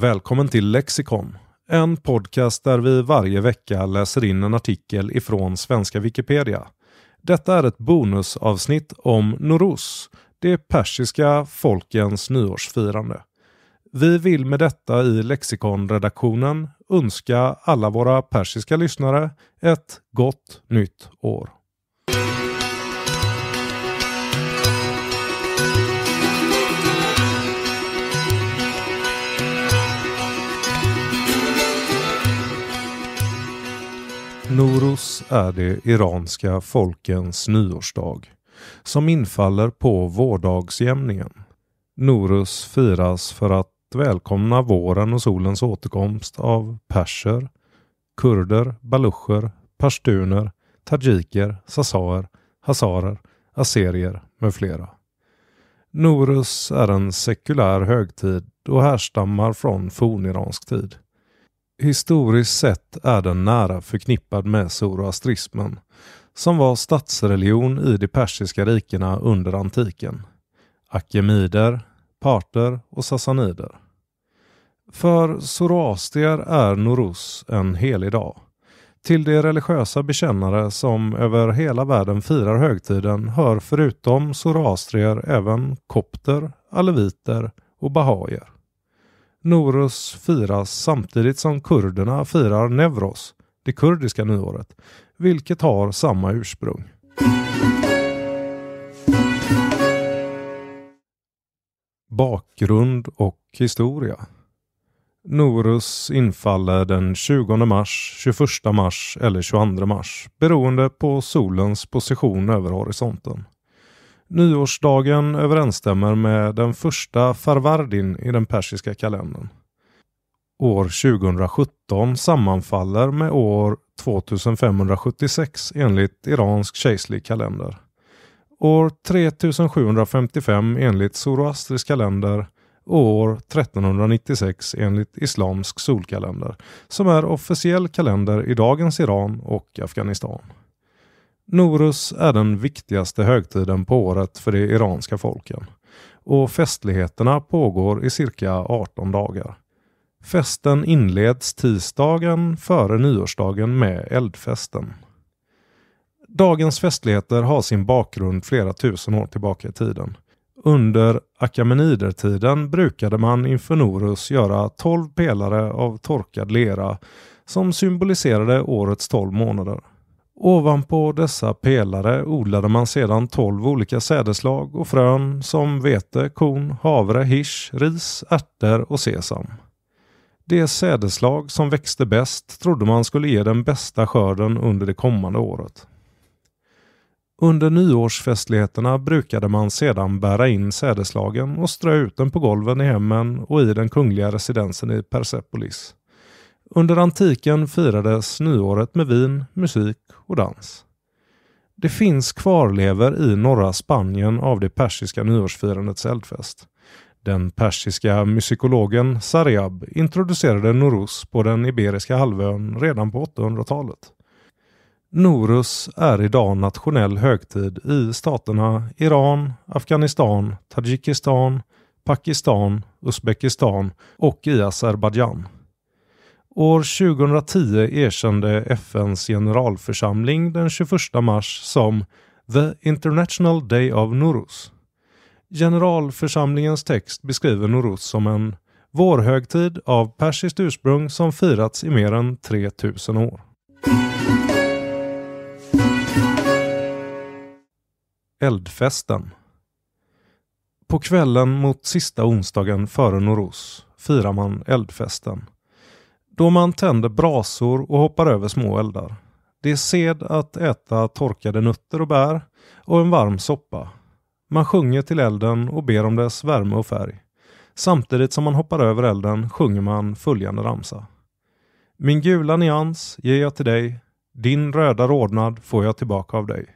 Välkommen till Lexikon, en podcast där vi varje vecka läser in en artikel ifrån svenska Wikipedia. Detta är ett bonusavsnitt om Norus, det persiska folkens nyårsfirande. Vi vill med detta i Lexikon-redaktionen önska alla våra persiska lyssnare ett gott nytt år. Norus är det iranska folkens nyårsdag som infaller på vårdagsjämningen. Norus firas för att välkomna våren och solens återkomst av perser, kurder, balucher, pashtuner, tajiker, sasaer, hasarer, aserier med flera. Norus är en sekulär högtid och härstammar från forniransk tid. Historiskt sett är den nära förknippad med zoroastrismen, som var statsreligion i de persiska rikena under antiken. Akemider, parter och sassanider. För zoroastier är Norus en helig dag. Till de religiösa bekännare som över hela världen firar högtiden hör förutom zoroastrier även kopter, aleviter och bahaier. Norus firas samtidigt som kurderna firar Nevros, det kurdiska nyåret, vilket har samma ursprung. Bakgrund och historia Norus infaller den 20 mars, 21 mars eller 22 mars beroende på solens position över horisonten. Nyårsdagen överensstämmer med den första Farvardin i den persiska kalendern. År 2017 sammanfaller med år 2576 enligt iransk kejserlig kalender. År 3755 enligt zoroastrisk kalender och år 1396 enligt islamsk solkalender som är officiell kalender i dagens Iran och Afghanistan. Norus är den viktigaste högtiden på året för de iranska folken och festligheterna pågår i cirka 18 dagar. Festen inleds tisdagen före nyårsdagen med eldfesten. Dagens festligheter har sin bakgrund flera tusen år tillbaka i tiden. Under akamenidertiden brukade man inför Norus göra 12 pelare av torkad lera som symboliserade årets 12 månader. Ovanpå dessa pelare odlade man sedan tolv olika sädeslag och frön som vete, korn, havre, hirs, ris, ärtor och sesam. Det sädeslag som växte bäst trodde man skulle ge den bästa skörden under det kommande året. Under nyårsfestligheterna brukade man sedan bära in sädeslagen och strö ut den på golven i hemmen och i den kungliga residensen i Persepolis. Under antiken firades nyåret med vin, musik och dans. Det finns kvarlever i norra Spanien av det persiska nyårsfirandets eldfest. Den persiska musikologen Sariab introducerade Norus på den Iberiska halvön redan på 800-talet. Norus är idag nationell högtid i staterna Iran, Afghanistan, Tadzjikistan, Pakistan, Uzbekistan och i Azerbajdzjan. År 2010 erkände FNs generalförsamling den 21 mars som “The International Day of Noruz”. Generalförsamlingens text beskriver Noruz som en vårhögtid av persiskt ursprung som firats i mer än 3000 år. Eldfesten På kvällen mot sista onsdagen före Noruz firar man eldfesten då man tänder brasor och hoppar över små eldar. Det är sed att äta torkade nötter och bär och en varm soppa. Man sjunger till elden och ber om dess värme och färg. Samtidigt som man hoppar över elden sjunger man följande ramsa. Min gula nyans ger jag till dig, din röda rodnad får jag tillbaka av dig.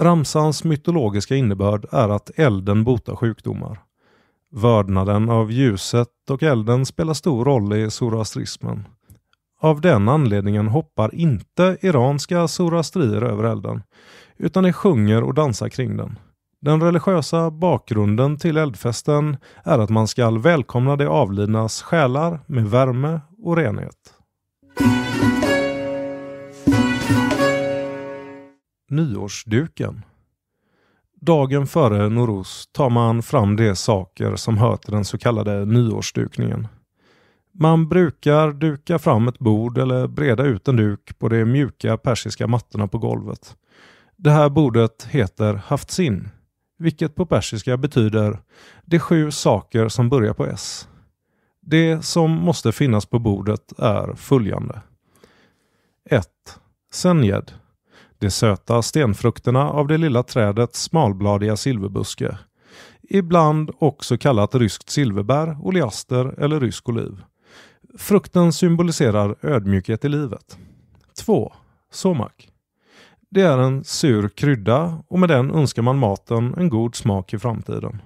Ramsans mytologiska innebörd är att elden botar sjukdomar. Vördnaden av ljuset och elden spelar stor roll i zoroastrismen. Av den anledningen hoppar inte iranska zoroastrier över elden, utan de sjunger och dansar kring den. Den religiösa bakgrunden till eldfesten är att man skall välkomna de avlidnas själar med värme och renhet. Nyårsduken Dagen före Noros tar man fram de saker som hör till den så kallade nyårsdukningen. Man brukar duka fram ett bord eller breda ut en duk på de mjuka persiska mattorna på golvet. Det här bordet heter haftsin, vilket på persiska betyder de sju saker som börjar på S. Det som måste finnas på bordet är följande. 1. Senjed, de söta stenfrukterna av det lilla trädets smalbladiga silverbuske. Ibland också kallat ryskt silverbär, oleaster eller rysk oliv. Frukten symboliserar ödmjukhet i livet. 2. Somak. Det är en sur krydda och med den önskar man maten en god smak i framtiden.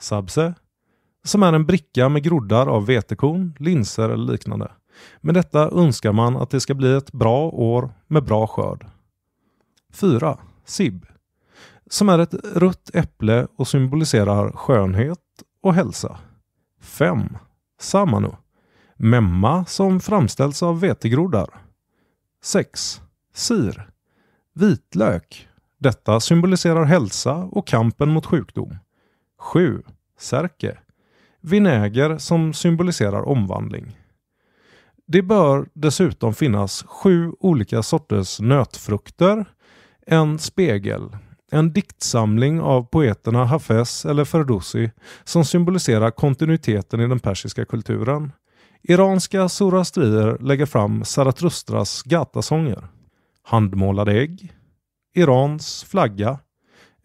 Sabse, som är en bricka med groddar av vetekorn, linser eller liknande. Med detta önskar man att det ska bli ett bra år med bra skörd. 4. Sib. Som är ett rött äpple och symboliserar skönhet och hälsa. 5. Samanu. Memma som framställs av vetegroddar. 6. Sir. Vitlök. Detta symboliserar hälsa och kampen mot sjukdom. 7. Särke. Vinäger som symboliserar omvandling. Det bör dessutom finnas sju olika sorters nötfrukter en spegel. En diktsamling av poeterna Hafez eller Ferdowsi som symboliserar kontinuiteten i den persiska kulturen. Iranska zoroastrier lägger fram Zarathustras gatasånger. Handmålade ägg. Irans flagga.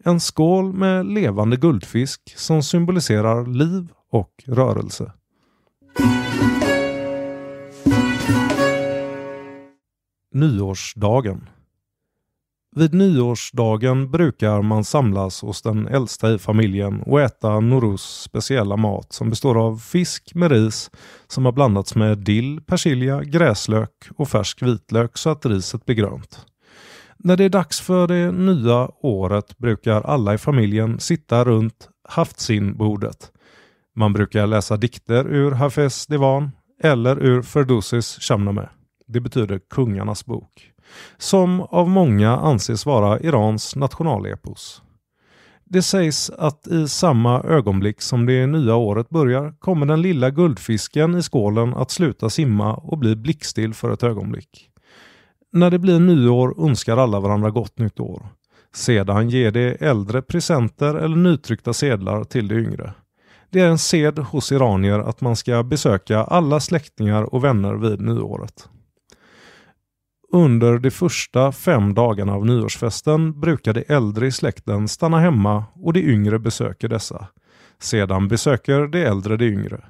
En skål med levande guldfisk som symboliserar liv och rörelse. Nyårsdagen vid nyårsdagen brukar man samlas hos den äldsta i familjen och äta Norus speciella mat som består av fisk med ris som har blandats med dill, persilja, gräslök och färsk vitlök så att riset blir grönt. När det är dags för det nya året brukar alla i familjen sitta runt sin-bordet. Man brukar läsa dikter ur Hafez Divan eller ur Ferdusis Shamnameh. Det betyder Kungarnas bok som av många anses vara Irans nationalepos. Det sägs att i samma ögonblick som det nya året börjar kommer den lilla guldfisken i skålen att sluta simma och bli blickstill för ett ögonblick. När det blir nyår önskar alla varandra gott nytt år. Sedan ger de äldre presenter eller nytryckta sedlar till de yngre. Det är en sed hos iranier att man ska besöka alla släktingar och vänner vid nyåret. Under de första fem dagarna av nyårsfesten brukar de äldre i släkten stanna hemma och de yngre besöker dessa. Sedan besöker de äldre de yngre.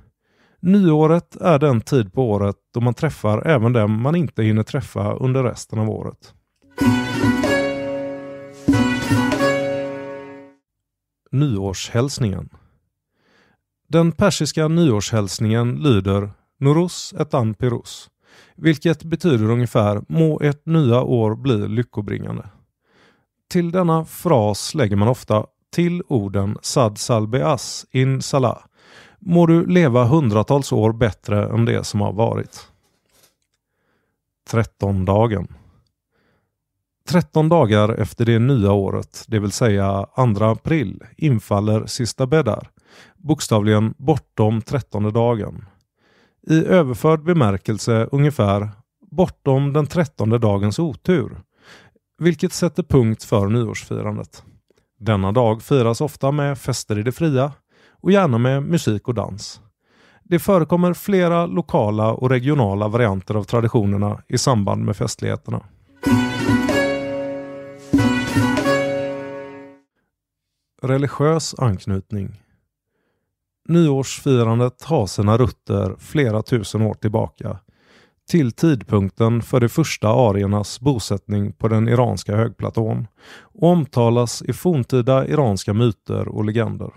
Nyåret är den tid på året då man träffar även dem man inte hinner träffa under resten av året. Nyårshälsningen Den persiska nyårshälsningen lyder Norus etan pirus vilket betyder ungefär må ett nya år bli lyckobringande. Till denna fras lägger man ofta till orden sad salbeas in salah. Må du leva hundratals år bättre än det som har varit. Trettondagen. Tretton dagar efter det nya året, det vill säga 2 april, infaller sista bäddar, bokstavligen bortom trettonde dagen, i överförd bemärkelse ungefär bortom den trettonde dagens otur, vilket sätter punkt för nyårsfirandet. Denna dag firas ofta med fester i det fria och gärna med musik och dans. Det förekommer flera lokala och regionala varianter av traditionerna i samband med festligheterna. Religiös anknytning Nyårsfirandet har sina rötter flera tusen år tillbaka till tidpunkten för de första ariernas bosättning på den iranska högplatån och omtalas i forntida iranska myter och legender.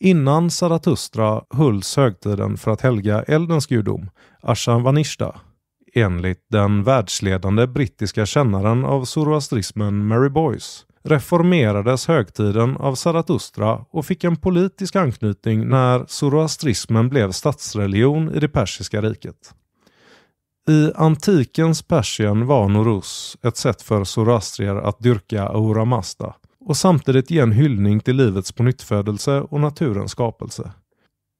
Innan Zarathustra hölls högtiden för att helga eldens gudom, Ashanvanishta, enligt den världsledande brittiska kännaren av zoroastrismen Mary Boyce reformerades högtiden av Zarathustra och fick en politisk anknytning när zoroastrismen blev statsreligion i det persiska riket. I antikens Persien var Norus ett sätt för zoroastrier att dyrka Aura Mazda och samtidigt ge en hyllning till livets pånyttfödelse och naturens skapelse.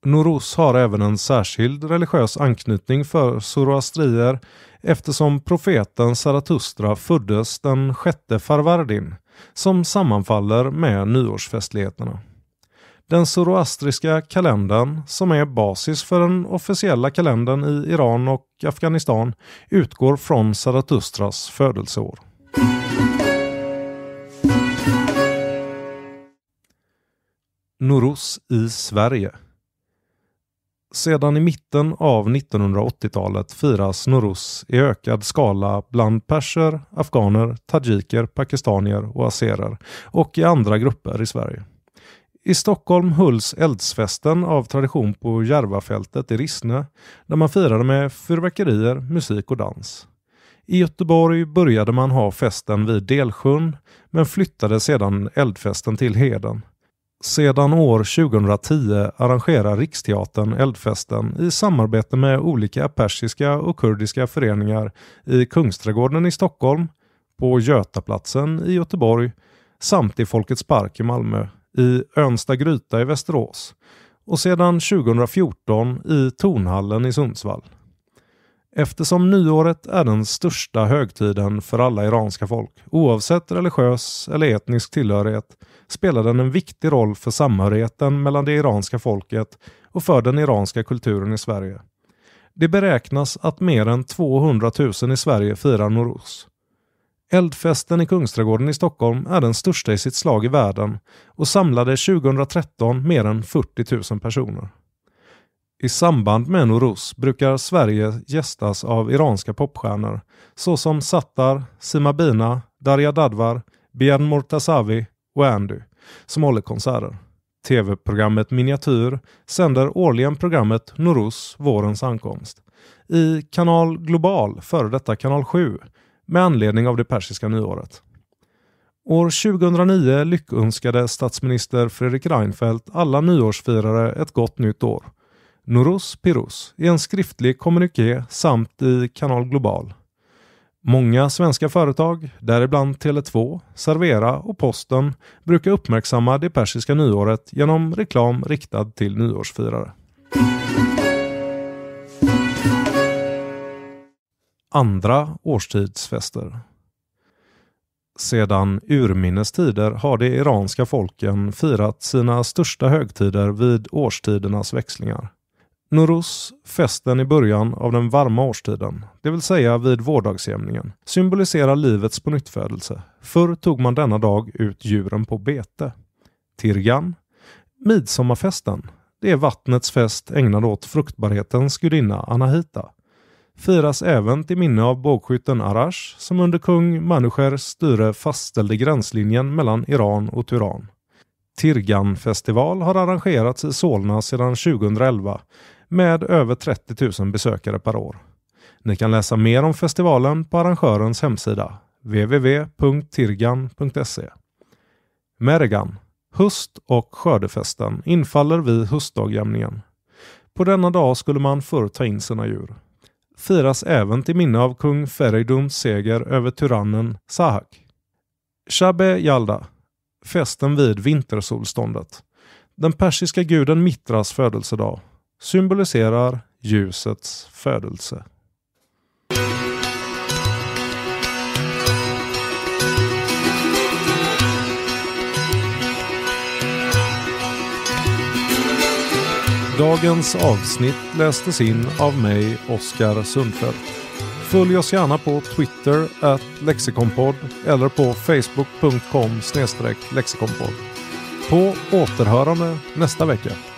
Norus har även en särskild religiös anknytning för zoroastrier eftersom profeten Zarathustra föddes den sjätte Farvardin, som sammanfaller med nyårsfestligheterna. Den zoroastriska kalendern, som är basis för den officiella kalendern i Iran och Afghanistan, utgår från Zarathustras födelseår. Norus i Sverige sedan i mitten av 1980-talet firas Noruz i ökad skala bland perser, afghaner, tajiker, pakistanier och azerer och i andra grupper i Sverige. I Stockholm hölls eldsfesten av tradition på Järvafältet i Rissne där man firade med fyrverkerier, musik och dans. I Göteborg började man ha festen vid Delsjön men flyttade sedan eldfesten till Heden. Sedan år 2010 arrangerar Riksteatern Eldfesten i samarbete med olika persiska och kurdiska föreningar i Kungsträdgården i Stockholm, på Götaplatsen i Göteborg samt i Folkets park i Malmö, i Önsta Gryta i Västerås och sedan 2014 i Tornhallen i Sundsvall eftersom nyåret är den största högtiden för alla iranska folk. Oavsett religiös eller etnisk tillhörighet spelar den en viktig roll för samhörigheten mellan det iranska folket och för den iranska kulturen i Sverige. Det beräknas att mer än 200 000 i Sverige firar Noruz. Eldfesten i Kungsträdgården i Stockholm är den största i sitt slag i världen och samlade 2013 mer än 40 000 personer. I samband med Noruz brukar Sverige gästas av iranska popstjärnor såsom Sattar, Simabina, Darja Dadvar, Bian Mortazavi och Andy som håller konserter. TV-programmet Miniatyr sänder årligen programmet Noruz vårens ankomst i Kanal Global, före detta Kanal 7, med anledning av det persiska nyåret. År 2009 lyckönskade statsminister Fredrik Reinfeldt alla nyårsfirare ett gott nytt år Noros Piros i en skriftlig kommuniké samt i Kanal Global. Många svenska företag, däribland Tele2, Servera och Posten brukar uppmärksamma det persiska nyåret genom reklam riktad till nyårsfirare. Andra årstidsfester Sedan urminnes tider har de iranska folken firat sina största högtider vid årstidernas växlingar. Norus, festen i början av den varma årstiden, det vill säga vid vårdagsjämningen, symboliserar livets pånyttfödelse. Förr tog man denna dag ut djuren på bete. Tirgan, midsommarfesten, det är vattnets fest ägnad åt fruktbarhetens gudinna Anahita. Firas även till minne av bågskytten Arash som under kung Manushers styre fastställde gränslinjen mellan Iran och Turan. Tirganfestival har arrangerats i Solna sedan 2011 med över 30 000 besökare per år. Ni kan läsa mer om festivalen på arrangörens hemsida www.tirgan.se. Mergan, höst och skördefesten infaller vid höstdagjämningen. På denna dag skulle man förr ta in sina djur. Firas även till minne av kung Feridums seger över tyrannen Sahak. Shabe Yalda, festen vid vintersolståndet. Den persiska guden Mitras födelsedag symboliserar ljusets födelse. Dagens avsnitt lästes in av mig, Oskar Sundfeldt. Följ oss gärna på Twitter, at lexikonpodd eller på facebook.com lexikonpodd. På återhörande nästa vecka.